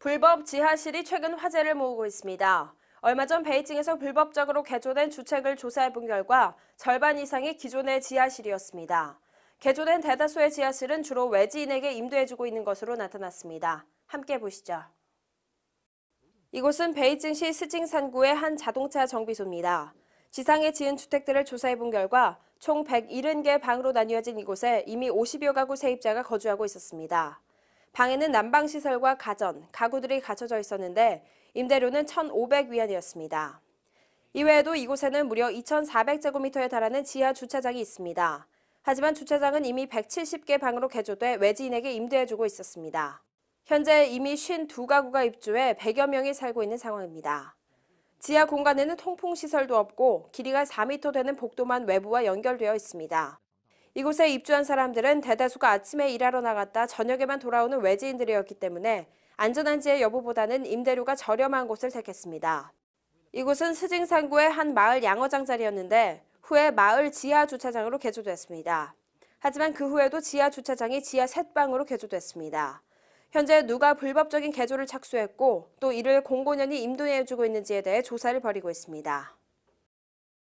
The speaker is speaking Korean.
불법 지하실이 최근 화제를 모으고 있습니다. 얼마 전 베이징에서 불법적으로 개조된 주택을 조사해 본 결과 절반 이상이 기존의 지하실이었습니다. 개조된 대다수의 지하실은 주로 외지인에게 임대해주고 있는 것으로 나타났습니다. 함께 보시죠. 이곳은 베이징시 스징산구의 한 자동차 정비소입니다. 지상에 지은 주택들을 조사해 본 결과 총 170개 방으로 나뉘어진 이곳에 이미 50여 가구 세입자가 거주하고 있었습니다. 방에는 난방시설과 가전, 가구들이 갖춰져 있었는데 임대료는 1,500위안이었습니다. 이외에도 이곳에는 무려 2,400제곱미터에 달하는 지하 주차장이 있습니다. 하지만 주차장은 이미 170개 방으로 개조돼 외지인에게 임대해주고 있었습니다. 현재 이미 52가구가 입주해 100여 명이 살고 있는 상황입니다. 지하 공간에는 통풍 시설도 없고 길이가 4미터 되는 복도만 외부와 연결되어 있습니다. 이곳에 입주한 사람들은 대다수가 아침에 일하러 나갔다 저녁에만 돌아오는 외지인들이었기 때문에 안전한지의 여부보다는 임대료가 저렴한 곳을 택했습니다. 이곳은 스징산구의 한 마을 양어장 자리였는데 후에 마을 지하 주차장으로 개조됐습니다. 하지만 그 후에도 지하 주차장이 지하 셋방으로 개조됐습니다. 현재 누가 불법적인 개조를 착수했고 또 이를 공고년이 임도해주고 있는지에 대해 조사를 벌이고 있습니다.